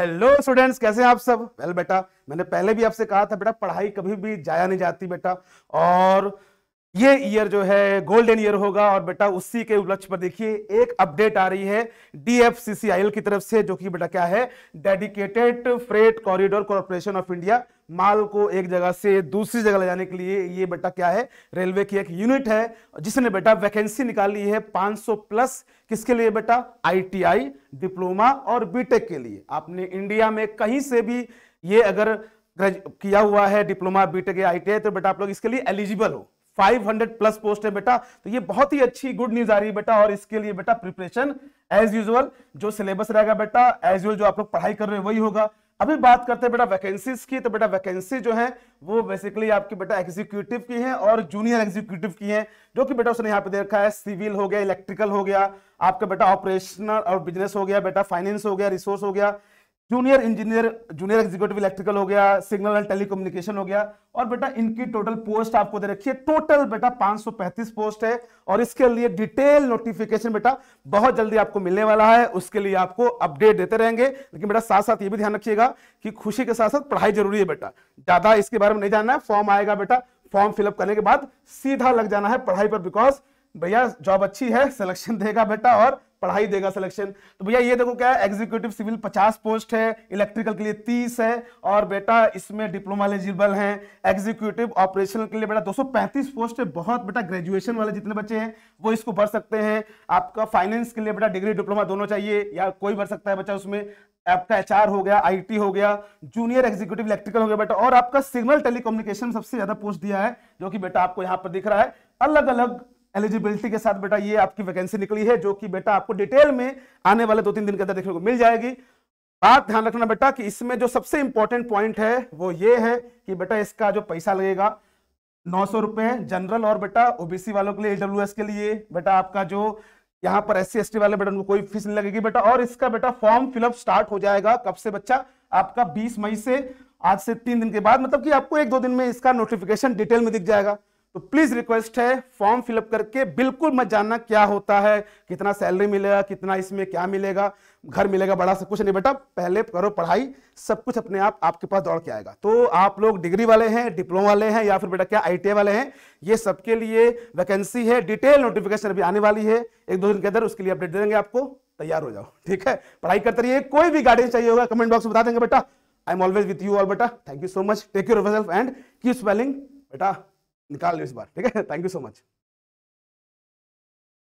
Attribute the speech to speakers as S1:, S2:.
S1: hello students कैसे हैं आप सब वेल well, बेटा मैंने पहले भी आपसे कहा था बेटा पढ़ाई कभी भी जाया नहीं जाती बेटा और ये ईयर जो है गोल्डन ईयर होगा और बेटा उसी के उपलक्ष्य पर देखिए एक अपडेट आ रही है डीएफसीसीआईएल की तरफ से जो कि बेटा क्या है dedicated freight corridor corporation of India माल को एक जगह से दूसरी जगह ले जाने के लिए ये बेटा क्या है रेलवे की एक यूनिट है जिसने बेटा वैकेंसी निकाली है 500 प्लस किसके लिए बेटा आईटीआई डिप्लोमा और बीटेक के लिए आपने इंडिया में कहीं से भी ये अगर किया हुआ है डिप्लोमा बीटेक या आईटीआई तो बेटा आप लोग इसके लिए एलिजिबल हो 500 प्लस पोस्ट है बेटा तो ये बहुत ही अच्छी गुड न्यूज आ रही है बेटा और इसके लिए बेटा प्रिपरेशन एज यूजुअल जो सिलेबस रहेगा बेटा एज यूजल जो आप लोग पढ़ाई कर रहे हो वही होगा अभी बात करते हैं बेटा वैकेंसीज की तो बेटा वैकेंसी जो है वो बेसिकली आपकी बेटा एग्जीक्यूटिव की है और जूनियर एग्जीक्यूटिव की है जो कि बेटा उसने यहाँ पे दे रखा है सिविल हो गया इलेक्ट्रिकल हो गया आपका बेटा ऑपरेशनल और बिजनेस हो गया बेटा फाइनेंस हो गया रिसोर्स हो गया junior engineer junior executive electrical हो गया सिग्नल एंड टेलीकम्युनिकेशन हो गया और बेटा इनकी टोटल पोस्ट आपको दे रखी है टोटल बेटा 535 पोस्ट है और इसके लिए डिटेल नोटिफिकेशन बेटा बहुत जल्दी आपको मिलने वाला है उसके लिए आपको अपडेट देते रहेंगे लेकिन बेटा साथ साथ ये भी ध्यान रखिएगा कि खुशी के साथ साथ पढ़ाई जरूरी है बेटा ज्यादा इसके बारे में नहीं जानना है फॉर्म आएगा बेटा फॉर्म फिलअप करने के बाद सीधा लग जाना है पढ़ाई पर बिकॉज भैया जॉब अच्छी है सिलेक्शन देगा बेटा और पढ़ाई देगा सिलेक्शन तो भैया ये देखो क्या है एग्जीक्यूटिव सिविल 50 पोस्ट है इलेक्ट्रिकल के लिए 30 है और बेटा इसमें डिप्लोमा एलिजिबल हैं एग्जीक्यूटिव ऑपरेशनल के लिए बेटा 235 पोस्ट है बहुत बेटा ग्रेजुएशन वाले जितने बच्चे हैं वो इसको भर सकते हैं आपका फाइनेंस के लिए बेटा डिग्री डिप्लोमा दोनों चाहिए या कोई भर सकता है बच्चा उसमें आपका एचआर हो गया आई हो गया जूनियर एग्जीक्यूटिव इलेक्ट्रिकल हो गया बेटा और आपका सिग्नल टेलीकम्युनिकेशन सबसे ज्यादा पोस्ट दिया है जो कि बेटा आपको यहाँ पर दिख रहा है अलग अलग एलिजिबिलिटी के साथ बेटा ये आपकी वैकेंसी निकली है जो कि बेटा आपको डिटेल में आने वाले दो तीन दिन के अंदर देखने को मिल जाएगी बात ध्यान रखना बेटा कि इसमें जो सबसे इंपॉर्टेंट पॉइंट है वो ये है कि बेटा इसका जो पैसा लगेगा नौ सौ रुपये जनरल और बेटा ओबीसी वालों के लिए एडब्ल्यू के लिए बेटा आपका जो यहाँ पर एस सी वाले बेटा उनको कोई फीस नहीं लगेगी बेटा और इसका बेटा फॉर्म फिलअप स्टार्ट हो जाएगा कब से बच्चा आपका बीस मई से आज से तीन दिन के बाद मतलब कि आपको एक दो दिन में इसका नोटिफिकेशन डिटेल में दिख जाएगा तो प्लीज रिक्वेस्ट है फॉर्म फिलअप करके बिल्कुल मत जानना क्या होता है कितना सैलरी मिलेगा कितना इसमें क्या मिलेगा घर मिलेगा बड़ा सब कुछ नहीं बेटा पहले करो पढ़ाई सब कुछ अपने आप आपके पास दौड़ के आएगा तो आप लोग डिग्री वाले हैं डिप्लोमा वाले हैं या फिर बेटा क्या आई वाले हैं ये सबके लिए वैकेंसी है डिटेल नोटिफिकेशन अभी आने वाली है एक दो दिन के अंदर उसके लिए अपडेट दे देंगे आपको तैयार हो जाओ ठीक है पढ़ाई करते रहिए कोई भी गाइडेंस चाहिए होगा कमेंट बॉक्स में बता देंगे बेटा I am always with you all बेटा thank you so much take yourself and की स्पेलिंग बेटा निकाल लो इस बार ठीक है थैंक यू सो मच